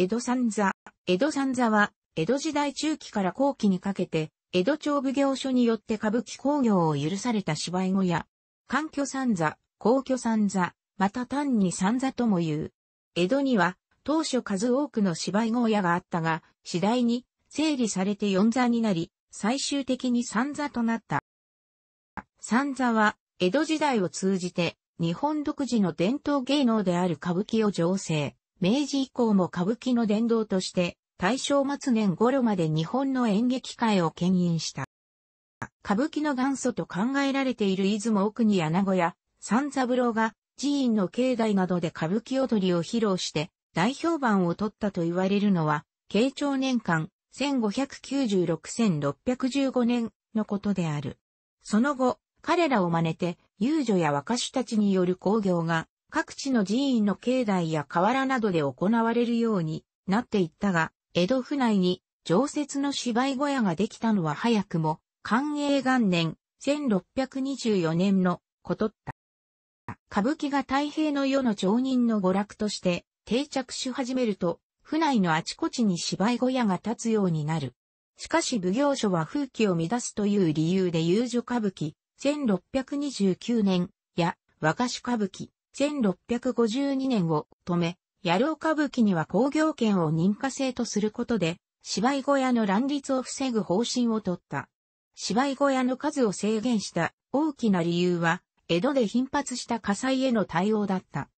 江戸三座。江戸三座は、江戸時代中期から後期にかけて、江戸町奉行所によって歌舞伎工業を許された芝居小屋。環居三座、皇居三座、また単に三座とも言う。江戸には、当初数多くの芝居小屋があったが、次第に整理されて四座になり、最終的に三座となった。三座は、江戸時代を通じて、日本独自の伝統芸能である歌舞伎を醸成。明治以降も歌舞伎の殿堂として、大正末年頃まで日本の演劇界を牽引した。歌舞伎の元祖と考えられている出雲奥に穴子や三三郎が寺院の境内などで歌舞伎踊りを披露して大評判を取ったと言われるのは、慶長年間1596-1615年のことである。その後、彼らを真似て遊女や若手たちによる工業が各地の寺院の境内や河原などで行われるようになっていったが、江戸府内に常設の芝居小屋ができたのは早くも、寛永元年、1624年のことった。歌舞伎が太平の世の町人の娯楽として定着し始めると、府内のあちこちに芝居小屋が立つようになる。しかし奉行所は風紀を乱すという理由で遊女歌舞伎、1629年や和歌手歌舞伎、1652年を止め、野郎歌舞伎には工業権を認可制とすることで、芝居小屋の乱立を防ぐ方針を取った。芝居小屋の数を制限した大きな理由は、江戸で頻発した火災への対応だった。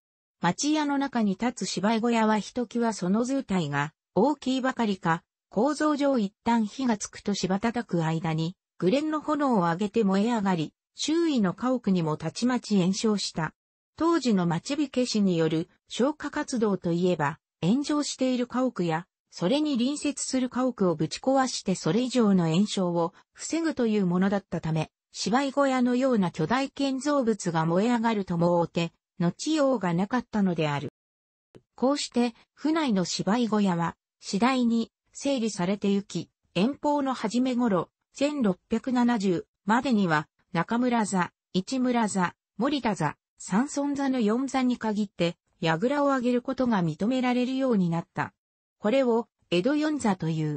町屋の中に立つ芝居小屋はひときわその図体が大きいばかりか、構造上一旦火がつくと芝叩く間に、グレンの炎を上げて燃え上がり、周囲の家屋にもたちまち炎症した。当時の町火消しによる消火活動といえば、炎上している家屋や、それに隣接する家屋をぶち壊してそれ以上の炎症を防ぐというものだったため、芝居小屋のような巨大建造物が燃え上がるともうて、後用がなかったのである。こうして、府内の芝居小屋は、次第に整理されてゆき、遠方の初め頃、1670までには、中村座、市村座、森田座、三尊座の四座に限って、櫓を上げることが認められるようになった。これを、江戸四座という。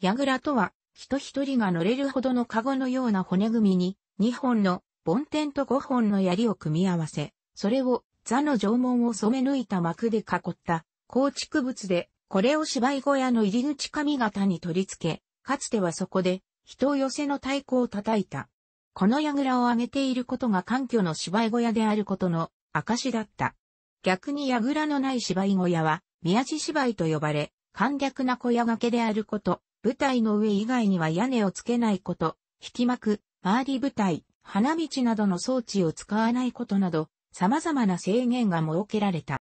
櫓とは、人一人が乗れるほどの籠のような骨組みに、二本の、梵天と五本の槍を組み合わせ、それを、座の縄文を染め抜いた幕で囲った、構築物で、これを芝居小屋の入り口上方に取り付け、かつてはそこで、人寄せの太鼓を叩いた。この櫓を挙げていることが環境の芝居小屋であることの証だった。逆に櫓のない芝居小屋は、宮地芝居と呼ばれ、簡略な小屋掛けであること、舞台の上以外には屋根をつけないこと、引き幕、周り舞台、花道などの装置を使わないことなど、様々な制限が設けられた。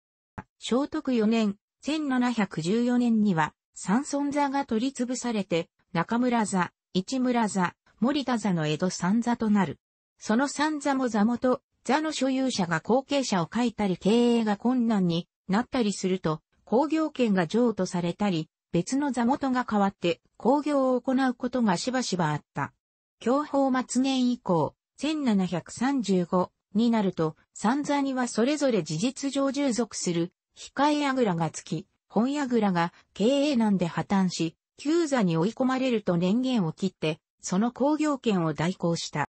聖徳4年、1714年には、三尊座が取り潰されて、中村座、市村座、森田座の江戸三座となる。その三座も座元、座の所有者が後継者を書いたり経営が困難になったりすると、工業権が譲渡されたり、別の座元が変わって工業を行うことがしばしばあった。享保末年以降、1735になると、三座にはそれぞれ事実上従属する、控え櫓ぐらがつき、本やぐらが経営難で破綻し、旧座に追い込まれると年限を切って、その工業権を代行した。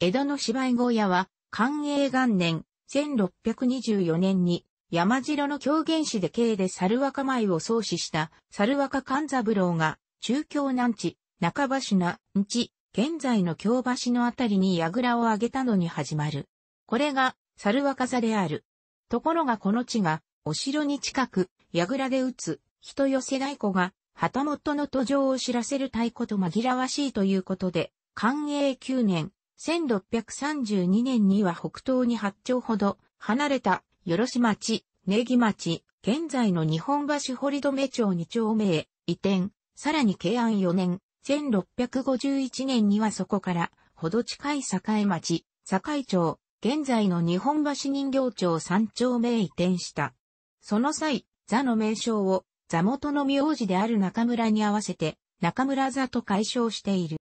江戸の芝居小屋は、寛永元年、1624年に、山城の狂言師で京で猿若舞を創始した猿若勘三郎が、中京南地、中橋な、んち、現在の京橋のあたりに櫓をあげたのに始まる。これが、猿若座である。ところがこの地が、お城に近く、櫓で打つ、人寄せ太鼓が、旗本の途上を知らせる太鼓と紛らわしいということで、寛永9年、1632年には北東に8丁ほど離れた、よろし町、ネギ町、現在の日本橋堀留町2丁目へ移転、さらに慶安4年、1651年にはそこから、ほど近い栄町、栄町、現在の日本橋人形町3丁目へ移転した。その際、座の名称を座元の名字である中村に合わせて、中村座と解消している。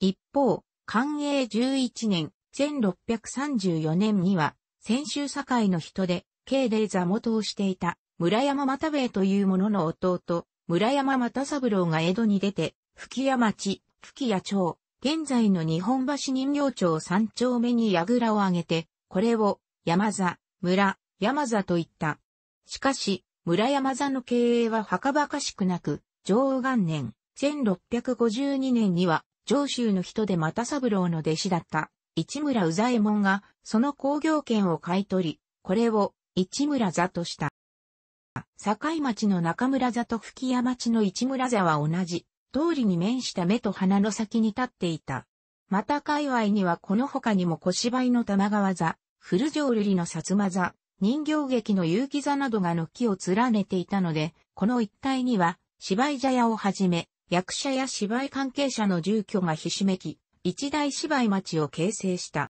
一方、寛永11年、1634年には、先週堺の人で、慶で座元をしていた、村山又兵衛という者の弟、村山又三郎が江戸に出て、吹屋町、吹屋町、現在の日本橋人形町三丁目に櫓をあげて、これを、山座、村、山座と言った。しかし、村山座の経営は墓ばかしくなく、上元年、1652年には、上州の人で又三郎の弟子だった、市村宇左衛門が、その工業権を買い取り、これを、市村座とした。境町の中村座と吹屋町の市村座は同じ、通りに面した目と鼻の先に立っていた。また界隈にはこの他にも小芝居の玉川座、古城瑠璃の薩摩座、人形劇の有機座などが軒を連ねていたので、この一帯には芝居茶屋をはじめ、役者や芝居関係者の住居がひしめき、一大芝居町を形成した。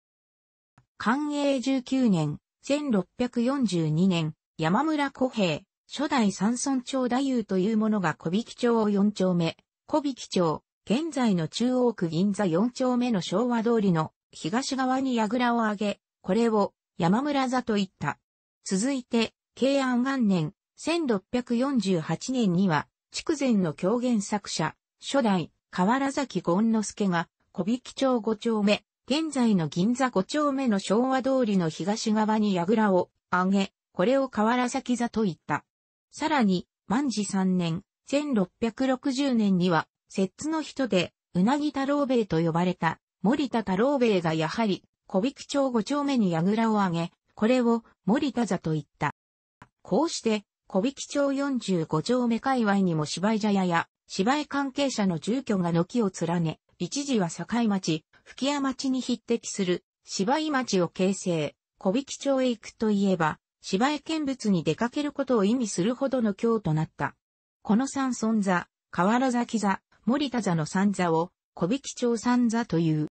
寛永19年、1642年、山村古平、初代三村町太夫というものが小引町を4丁目、小引町、現在の中央区銀座4丁目の昭和通りの東側に櫓を上げ、これを山村座といった。続いて、慶安元年、1648年には、筑前の狂言作者、初代、河原崎権之助が、小引町五丁目、現在の銀座五丁目の昭和通りの東側に櫓を上げ、これを河原崎座と言った。さらに、万事三年、1660年には、摂津の人で、うなぎ太郎兵衛と呼ばれた、森田太郎兵衛がやはり、小引町五丁目に櫓を上げ、これを森田座と言った。こうして、小引町45丁目界隈にも芝居茶屋や芝居関係者の住居が軒を連ね、一時は境町、吹屋町に匹敵する芝居町を形成、小引町へ行くといえば、芝居見物に出かけることを意味するほどの京となった。この三尊座、河原崎座、森田座の三座を、小引町三座という。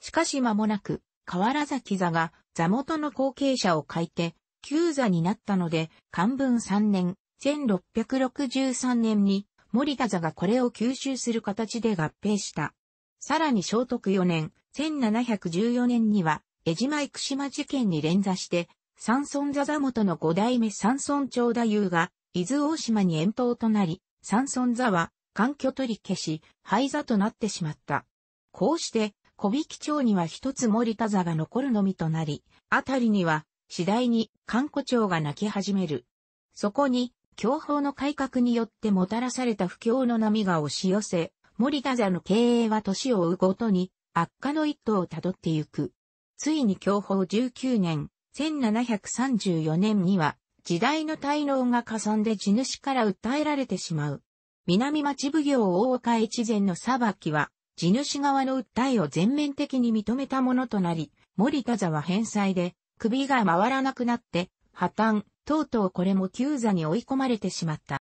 しかし間もなく、河原崎座が座元の後継者を書いて、旧座になったので、漢文3年、1663年に、森田座がこれを吸収する形で合併した。さらに聖徳4年、1714年には、江島生島事件に連座して、三村座座元の五代目三村長太夫が、伊豆大島に遠島となり、三村座は、環境取り消し、廃座となってしまった。こうして、小引町には一つ森田座が残るのみとなり、あたりには次第に観古町が泣き始める。そこに、教法の改革によってもたらされた不況の波が押し寄せ、森田座の経営は年を追うごとに悪化の一途をたどってゆく。ついに教法19年、1734年には、時代の滞納が加算で地主から訴えられてしまう。南町奉行大岡越前の裁きは、地主側の訴えを全面的に認めたものとなり、森田座は返済で、首が回らなくなって、破綻、とうとうこれも旧座に追い込まれてしまった。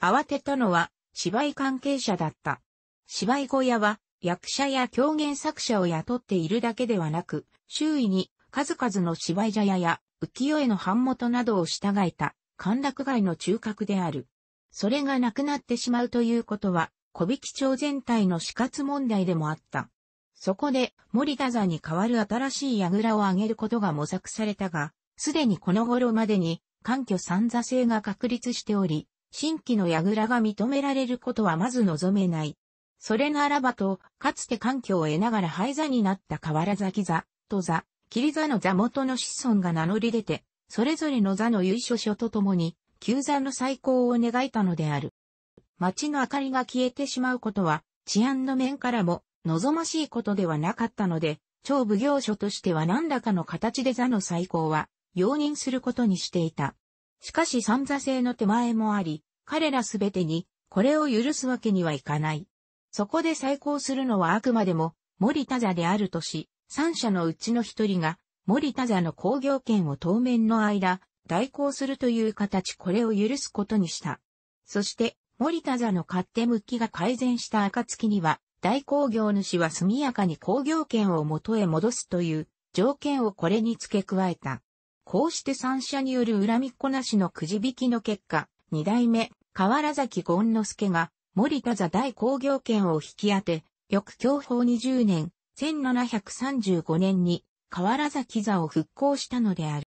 慌てたのは、芝居関係者だった。芝居小屋は、役者や狂言作者を雇っているだけではなく、周囲に数々の芝居茶屋や浮世絵の版元などを従えた、歓楽街の中核である。それがなくなってしまうということは、小引町全体の死活問題でもあった。そこで、森田座に代わる新しい櫓を挙げることが模索されたが、すでにこの頃までに、環境三座制が確立しており、新規の櫓が認められることはまず望めない。それならばと、かつて環境を得ながら廃座になった河原崎座、と座、霧座の座元の子孫が名乗り出て、それぞれの座の優緒書とともに、旧座の再興を願いたのである。街の明かりが消えてしまうことは、治安の面からも望ましいことではなかったので、超奉行所としては何らかの形で座の最高は容認することにしていた。しかし三座制の手前もあり、彼らすべてにこれを許すわけにはいかない。そこで再考するのはあくまでも森田座であるとし、三者のうちの一人が森田座の工業権を当面の間、代行するという形これを許すことにした。そして、森田座の勝手向きが改善した暁には、大工業主は速やかに工業権を元へ戻すという条件をこれに付け加えた。こうして三者による恨みっこなしのくじ引きの結果、二代目、河原崎権之助が、森田座大工業権を引き当て、翌享保20年、1735年に、河原崎座を復興したのである。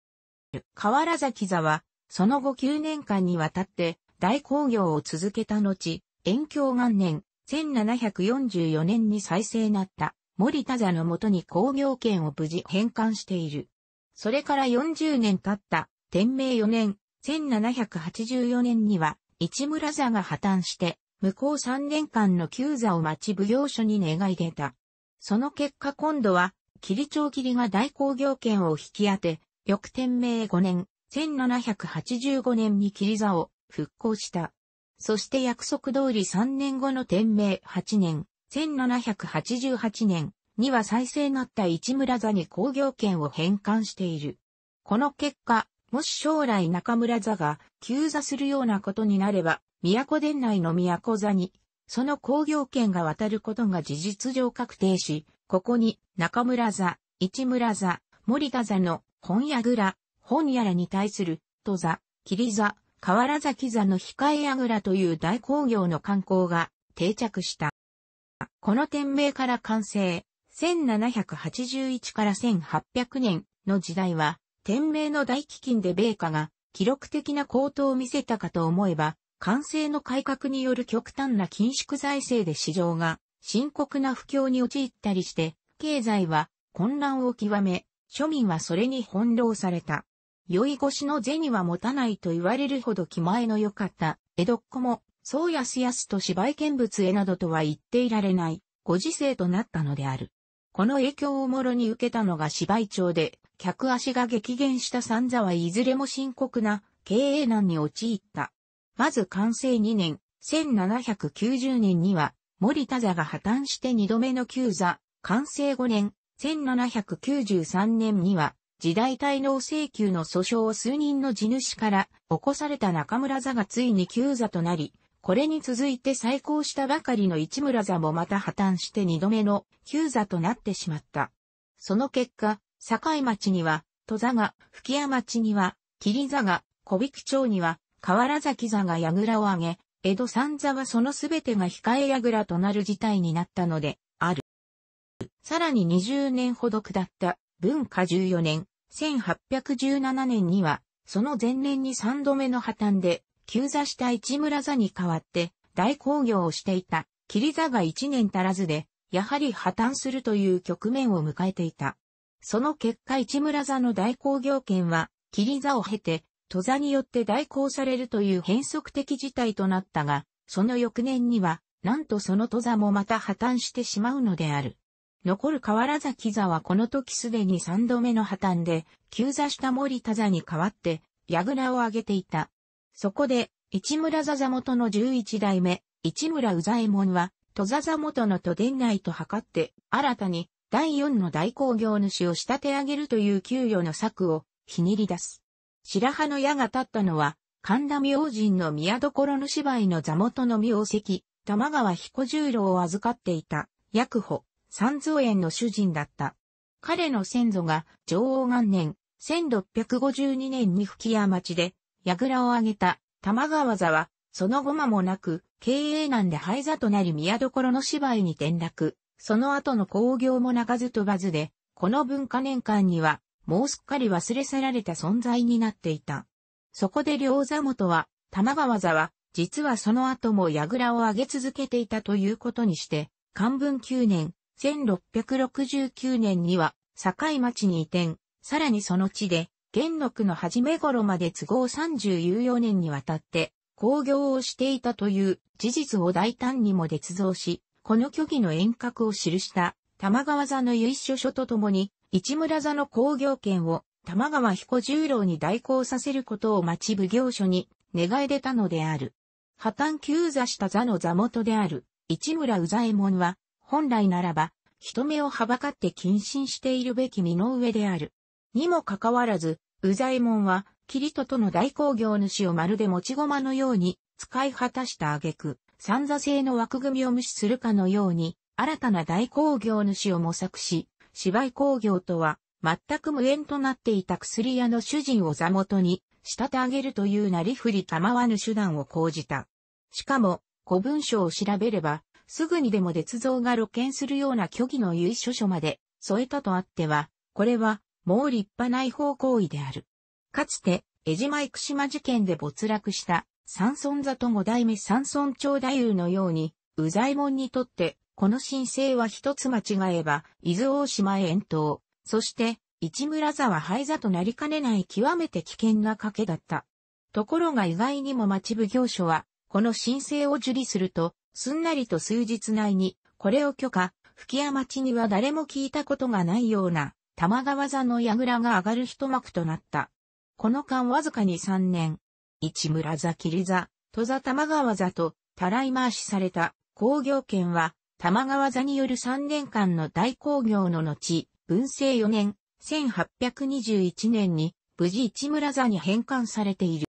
河原崎座は、その後9年間にわたって、大工業を続けた後、延享元年、1744年に再生なった森田座のもとに工業権を無事返還している。それから40年経った、天明4年、1784年には、市村座が破綻して、向こう3年間の旧座を町奉行所に願い出た。その結果今度は、霧町霧が大工業権を引き当て、翌天明5年、1785年に霧座を復興した。そして約束通り3年後の天明8年、1788年には再生なった市村座に工業権を返還している。この結果、もし将来中村座が急座するようなことになれば、都殿内の都座に、その工業権が渡ることが事実上確定し、ここに中村座、市村座、森田座の本屋蔵、本屋らに対する、戸座、霧座、河原崎座の控えあぐらという大工業の観光が定着した。この店名から完成、1781から1800年の時代は、店名の大飢饉で米価が記録的な高騰を見せたかと思えば、完成の改革による極端な緊縮財政で市場が深刻な不況に陥ったりして、経済は混乱を極め、庶民はそれに翻弄された。酔い越しの銭は持たないと言われるほど気前の良かった、江戸っ子も、そうやすやすと芝居見物へなどとは言っていられない、ご時世となったのである。この影響をもろに受けたのが芝居町で、客足が激減した三座はいずれも深刻な経営難に陥った。まず完成2年、1790年には、森田座が破綻して2度目の旧座、完成5年、1793年には、時代滞納請求の訴訟を数人の地主から起こされた中村座がついに旧座となり、これに続いて再興したばかりの市村座もまた破綻して二度目の旧座となってしまった。その結果、境町には、戸座が、吹屋町には、霧座が、小引町には、河原崎座が櫓を上げ、江戸三座はそのすべてが控え櫓となる事態になったので、ある。さらに20年ほど下った、文化14年、1817年には、その前年に3度目の破綻で、急座した市村座に代わって、大工業をしていた、霧座が1年足らずで、やはり破綻するという局面を迎えていた。その結果市村座の大工業権は、霧座を経て、戸座によって代行されるという変則的事態となったが、その翌年には、なんとその戸座もまた破綻してしまうのである。残る河原崎座はこの時すでに三度目の破綻で、旧座した森田座に代わって、矢倉を挙げていた。そこで、市村座座元の十一代目、市村宇左衛門は、戸座座元の都伝内と測って、新たに第四の大工業主を仕立て上げるという給与の策をひねり出す。白羽の矢が立ったのは、神田明神の宮所の芝居の座元の名跡、玉川彦十郎を預かっていた、薬保、三蔵園の主人だった。彼の先祖が上王元年、1652年に吹屋町で、櫓を挙げた玉川座は、その後間もなく、経営難で廃座となり宮所の芝居に転落、その後の工業も泣かず飛ばずで、この文化年間には、もうすっかり忘れ去られた存在になっていた。そこで両座元は、玉川座は、実はその後も櫓を挙げ続けていたということにして、漢文9年、1669年には、境町に移転、さらにその地で、元禄の初め頃まで都合34年にわたって、工業をしていたという事実を大胆にも捏造し、この虚偽の遠隔を記した玉川座の由緒書とともに、市村座の工業権を玉川彦十郎に代行させることを町奉行所に願い出たのである。破綻休座した座の座元である市村宇左衛門は、本来ならば、人目をはばかって謹慎しているべき身の上である。にもかかわらず、ざ左衛門は、キリトとの大工業主をまるで持ち駒のように、使い果たした挙句、三座制の枠組みを無視するかのように、新たな大工業主を模索し、芝居工業とは、全く無縁となっていた薬屋の主人を座元に、仕立て上げるというなりふり構わぬ手段を講じた。しかも、古文書を調べれば、すぐにでも鉄造が露見するような虚偽の由緒書まで添えたとあっては、これはもう立派な違法行為である。かつて、江島生島事件で没落した山村座と五代目山村町太夫のように、右左衛門にとって、この申請は一つ間違えば、伊豆大島へ遠投、そして市村座は廃座となりかねない極めて危険な賭けだった。ところが意外にも町奉行所は、この申請を受理すると、すんなりと数日内に、これを許可、吹屋町には誰も聞いたことがないような、玉川座の櫓が上がる一幕となった。この間わずかに3年、市村座霧座、戸座玉川座と、たらい回しされた工業圏は、玉川座による3年間の大工業の後、文政4年、1821年に、無事市村座に返還されている。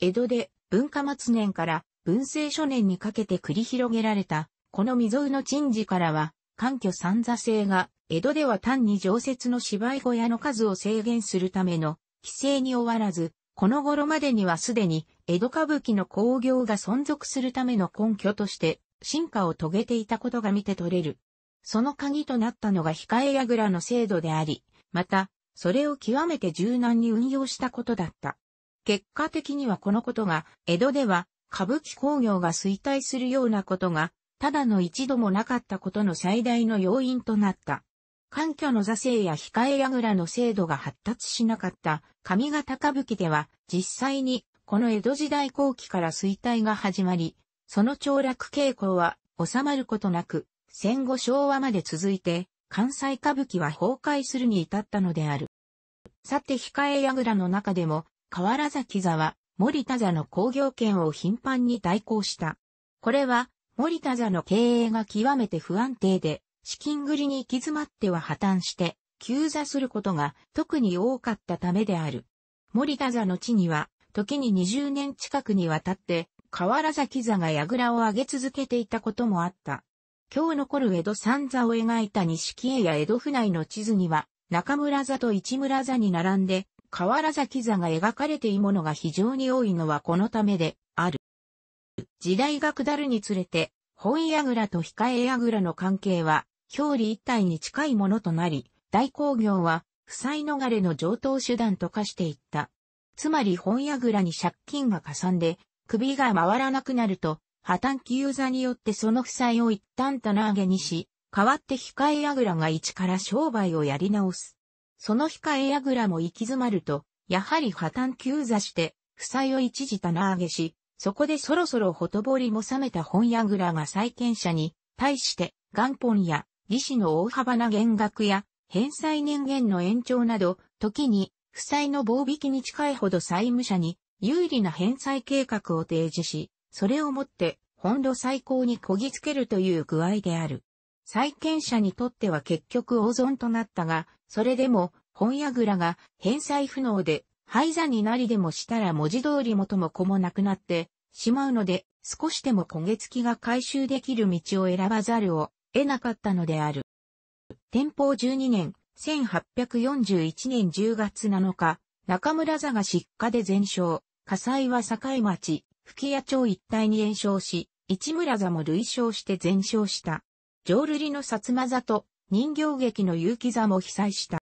江戸で文化末年から文政初年にかけて繰り広げられた、この未曾有の珍事からは、環居三座制が、江戸では単に常設の芝居小屋の数を制限するための規制に終わらず、この頃までにはすでに江戸歌舞伎の興行が存続するための根拠として進化を遂げていたことが見て取れる。その鍵となったのが控え櫓の制度であり、また、それを極めて柔軟に運用したことだった。結果的にはこのことが江戸では歌舞伎工業が衰退するようなことが、ただの一度もなかったことの最大の要因となった。環境の座制や控え櫓の制度が発達しなかった上方歌舞伎では実際にこの江戸時代後期から衰退が始まり、その凋落傾向は収まることなく戦後昭和まで続いて関西歌舞伎は崩壊するに至ったのである。さて控え櫓の中でも河原崎座は森田座の工業権を頻繁に対抗した。これは、森田座の経営が極めて不安定で、資金繰りに行き詰まっては破綻して、急座することが特に多かったためである。森田座の地には、時に20年近くにわたって、河原崎座が櫓を上げ続けていたこともあった。今日残る江戸三座を描いた西家や江戸府内の地図には、中村座と市村座に並んで、河原崎座が描かれているものが非常に多いのはこのためである。時代が下るにつれて、本矢倉と控え矢倉の関係は、表裏一体に近いものとなり、大工業は、負債逃れの上等手段と化していった。つまり本矢倉に借金が加算で、首が回らなくなると、破綻起ユ座によってその負債を一旦棚上げにし、代わって控え矢倉が一から商売をやり直す。その控えラも行き詰まると、やはり破綻急座して、負債を一時棚上げし、そこでそろそろほとぼりも冷めた本屋ラが債権者に、対して、元本や、利子の大幅な減額や、返済年限の延長など、時に、負債の棒引きに近いほど債務者に、有利な返済計画を提示し、それをもって、本土最高にこぎつけるという具合である。債権者にとっては結局大損となったが、それでも、本屋蔵が返済不能で、廃座になりでもしたら文字通り元も子もなくなってしまうので、少しでも焦げ付きが回収できる道を選ばざるを得なかったのである。天保12年、1841年10月7日、中村座が失火で全焼、火災は境町、吹屋町一帯に延焼し、市村座も類焼して全焼した。浄瑠璃の薩摩座と人形劇の結城座も被災した。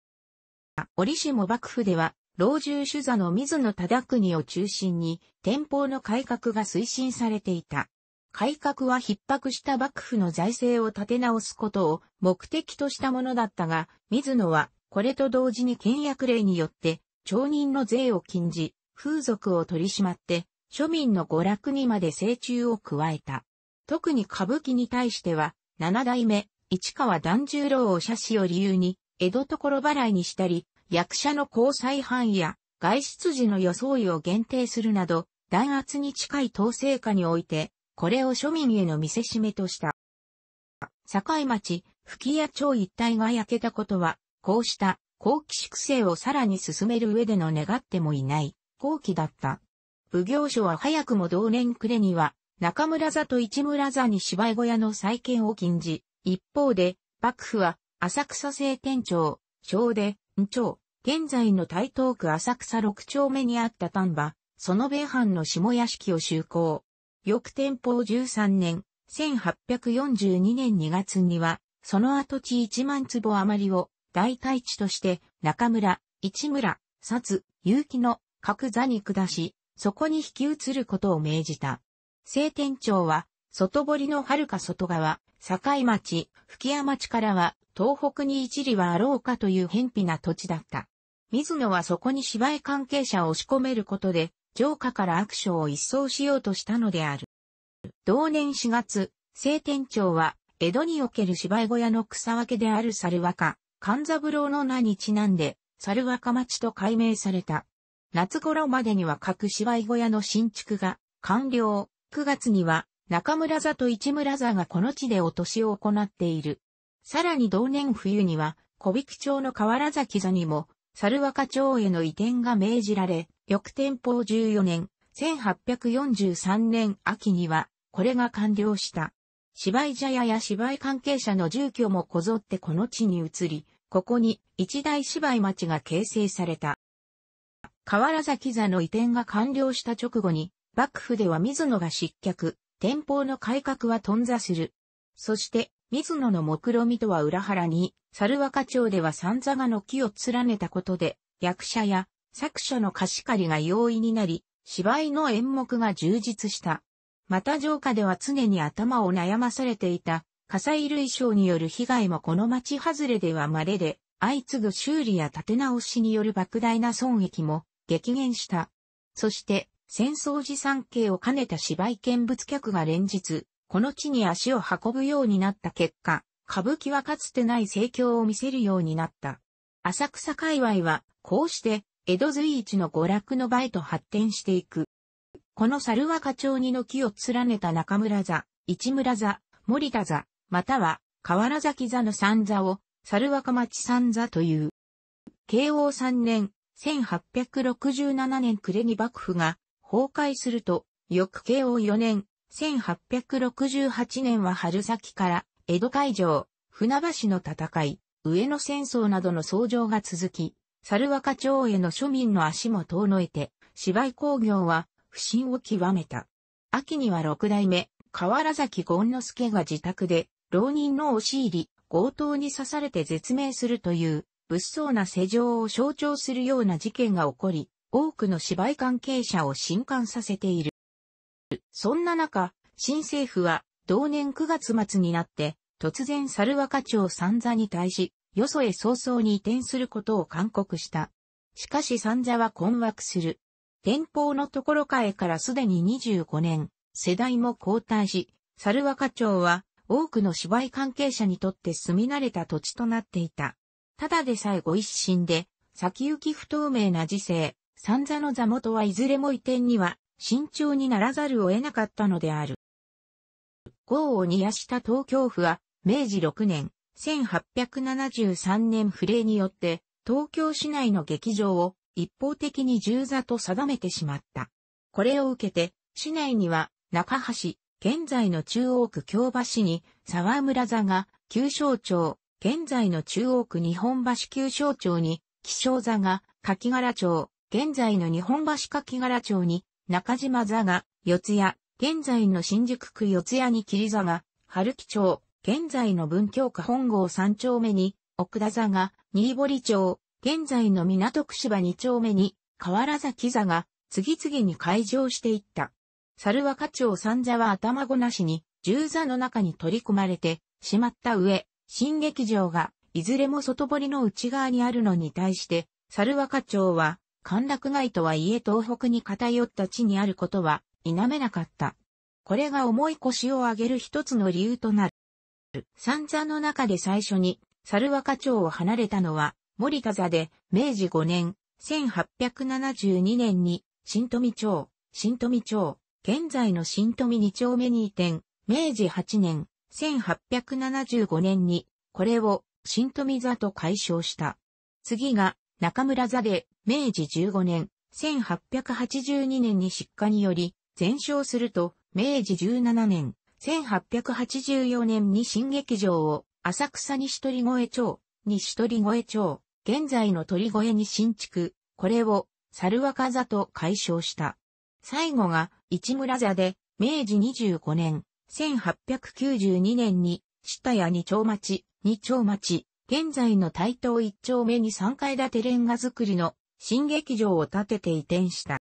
折しも幕府では、老中主座の水野忠国を中心に、天保の改革が推進されていた。改革は逼迫した幕府の財政を立て直すことを目的としたものだったが、水野はこれと同時に倹約令によって町人の税を禁じ、風俗を取り締まって庶民の娯楽にまで成虫を加えた。特に歌舞伎に対しては、七代目市川團十郎を写しを理由に、江戸所払いにしたり、役者の交際範囲や外出時の装いを限定するなど、弾圧に近い統制下において、これを庶民への見せしめとした。境町、吹屋町一帯が焼けたことは、こうした後期粛清をさらに進める上での願ってもいない後期だった。奉行所は早くも同年暮れには、中村座と市村座に芝居小屋の再建を禁じ、一方で、幕府は、浅草製天町、小で、ん町、現在の台東区浅草六丁目にあった丹波、その米藩の下屋敷を就航。翌天保13年、1842年2月には、その跡地1万坪余りを、大大地として、中村、市村、札、結城の各座に下し、そこに引き移ることを命じた。聖天町は、外堀の遥か外側、境町、吹屋町からは、東北に一里はあろうかという偏僻な土地だった。水野はそこに芝居関係者を押し込めることで、城下から悪書を一掃しようとしたのである。同年4月、聖天町は、江戸における芝居小屋の草分けである猿若、勘三郎の名にちなんで、猿若町と改名された。夏頃までには各芝居小屋の新築が完了、9月には中村座と市村座がこの地でお年を行っている。さらに同年冬には、小引町の河原崎座にも、猿若町への移転が命じられ、翌天保14年、1843年秋には、これが完了した。芝居茶屋や芝居関係者の住居もこぞってこの地に移り、ここに一大芝居町が形成された。河原崎座の移転が完了した直後に、幕府では水野が失脚、天保の改革は頓挫する。そして、水野の目論みとは裏腹に、猿若町では三座がの木を連ねたことで、役者や作者の貸し借りが容易になり、芝居の演目が充実した。また城下では常に頭を悩まされていた、火災類症による被害もこの町外れでは稀で、相次ぐ修理や立て直しによる莫大な損益も激減した。そして、戦争時産経を兼ねた芝居見物客が連日、この地に足を運ぶようになった結果、歌舞伎はかつてない盛況を見せるようになった。浅草界隈は、こうして、江戸随一の娯楽の場へと発展していく。この猿若町に軒を連ねた中村座、市村座、森田座、または、河原崎座の三座を、猿若町三座という。慶応三年、1867年暮れに幕府が、崩壊すると、翌慶応4年、1868年は春先から、江戸会場、船橋の戦い、上野戦争などの創乗が続き、猿若町への庶民の足も遠のいて、芝居工業は不振を極めた。秋には六代目、河原崎権之助が自宅で、浪人の押し入り、強盗に刺されて絶命するという、物騒な世情を象徴するような事件が起こり、多くの芝居関係者を震撼させている。そんな中、新政府は同年9月末になって突然猿若町三座に対し、よそへ早々に移転することを勧告した。しかし三座は困惑する。天保のところかえからすでに25年、世代も交代し、猿若町は多くの芝居関係者にとって住み慣れた土地となっていた。ただでさえご一心で、先行き不透明な時世、三座の座元はいずれも移転には慎重にならざるを得なかったのである。豪を煮やした東京府は、明治6年、1873年不令によって、東京市内の劇場を一方的に重座と定めてしまった。これを受けて、市内には中橋、現在の中央区京橋に沢村座が旧省町、現在の中央区日本橋旧省町に気象座が柿柄町、現在の日本橋柿柄町に、中島座が、四谷、現在の新宿区四谷に霧座が、春木町、現在の文京区本郷三丁目に、奥田座が、新堀町、現在の港区芝二丁目に、河原崎座が、次々に開場していった。猿若町三座は頭ごなしに、十座の中に取り込まれて、しまった上、新劇場が、いずれも外堀の内側にあるのに対して、猿若町は、歓楽街とはいえ東北に偏った地にあることは否めなかった。これが重い腰を上げる一つの理由となる。三座の中で最初に猿若町を離れたのは森田座で明治5年1872年に新富町、新富町、現在の新富2丁目に移転、明治8年1875年にこれを新富座と解消した。次が中村座で明治15年、1882年に失火により、全焼すると、明治17年、1884年に新劇場を、浅草西鳥越町、西鳥越町、現在の鳥越に新築、これを、猿若座と解消した。最後が、市村座で、明治25年、1892年に、下谷二丁町、二丁町、現在の台東一丁目に三階建てレンガ造りの新劇場を建てて移転した。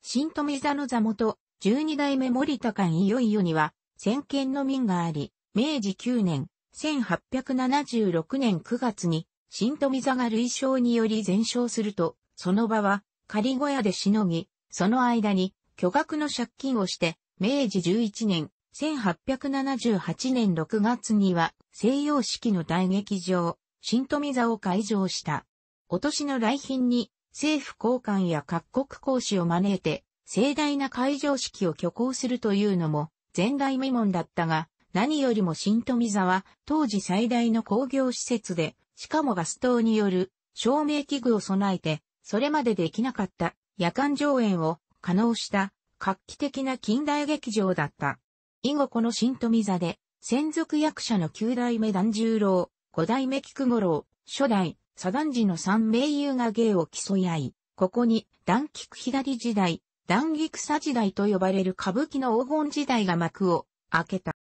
新富座の座元、十二代目森高いよいよには、先見の民があり、明治9年、1876年9月に、新富座が類称により全焼すると、その場は仮小屋でしのぎ、その間に巨額の借金をして、明治11年、1878年6月には西洋式の大劇場、新富座を開場した。お年の来賓に政府高官や各国公使を招いて、盛大な会場式を挙行するというのも、前代未聞だったが、何よりも新富座は、当時最大の工業施設で、しかもガス灯による照明器具を備えて、それまでできなかった夜間上演を可能した画期的な近代劇場だった。以後この新富座で、専属役者の九代目團十郎、五代目菊五郎、初代、左段寺の三名優が芸を競い合い、ここに、断菊左時代、断菊左時代と呼ばれる歌舞伎の黄金時代が幕を開けた。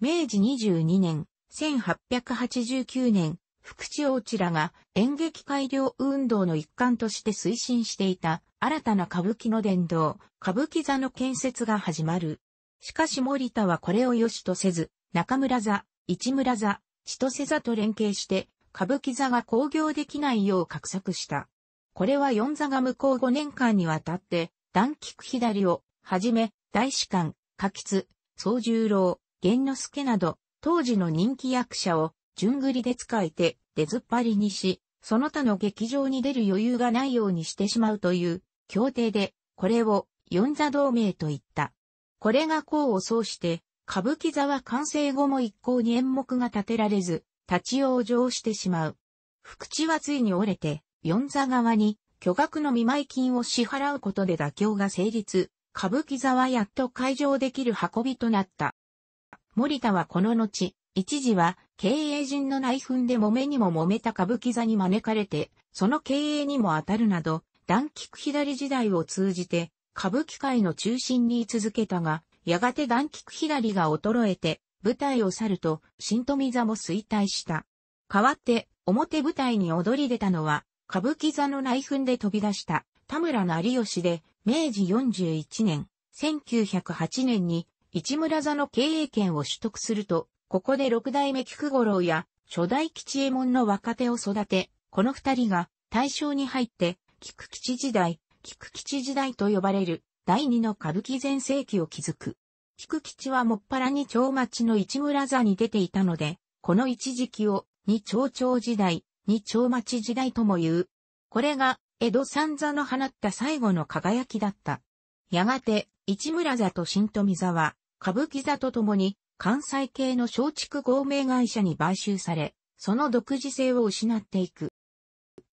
明治22年、1889年、福地王知らが演劇改良運動の一環として推進していた新たな歌舞伎の伝道、歌舞伎座の建設が始まる。しかし森田はこれを良しとせず、中村座、市村座、千歳座と連携して歌舞伎座が興行できないよう画策した。これは四座が向こう5年間にわたって、断菊左を、はじめ、大士官、柿津、総十郎、玄之助など、当時の人気役者を、順繰りで使えて、出ずっぱりにし、その他の劇場に出る余裕がないようにしてしまうという、協定で、これを、四座同盟と言った。これが功を奏して、歌舞伎座は完成後も一向に演目が立てられず、立ち往生してしまう。福地はついに折れて、四座側に巨額の見舞金を支払うことで妥協が成立、歌舞伎座はやっと会場できる運びとなった。森田はこの後、一時は経営陣の内紛で揉めにも揉めた歌舞伎座に招かれて、その経営にも当たるなど、断菊左時代を通じて、歌舞伎界の中心に居続けたが、やがて断菊左が衰えて、舞台を去ると、新富座も衰退した。代わって、表舞台に踊り出たのは、歌舞伎座の内紛で飛び出した田村成吉で、明治41年、1908年に市村座の経営権を取得すると、ここで六代目菊五郎や初代吉右衛門の若手を育て、この二人が大正に入って、菊吉時代、菊吉時代と呼ばれる第二の歌舞伎全盛期を築く。菊吉はもっぱらに町町の市村座に出ていたので、この一時期を、二町町時代、二町町時代とも言う。これが、江戸三座の放った最後の輝きだった。やがて、市村座と新富座は、歌舞伎座とともに、関西系の松竹合名会社に買収され、その独自性を失っていく。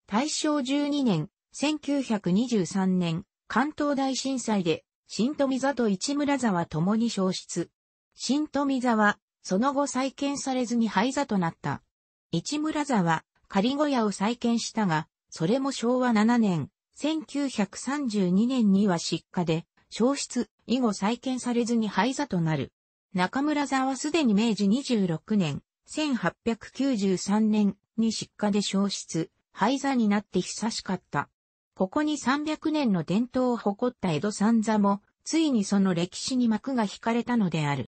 大正12年、1923年、関東大震災で新富座と市村座ともに消失。新富座は、その後再建されずに廃座となった。市村座は、仮小屋を再建したが、それも昭和7年、1932年には失火で、消失、以後再建されずに廃座となる。中村座はすでに明治26年、1893年に失火で消失、廃座になって久しかった。ここに300年の伝統を誇った江戸三座も、ついにその歴史に幕が引かれたのである。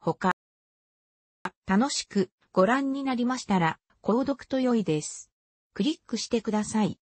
他、楽しくご覧になりましたら、購読と良いです。クリックしてください。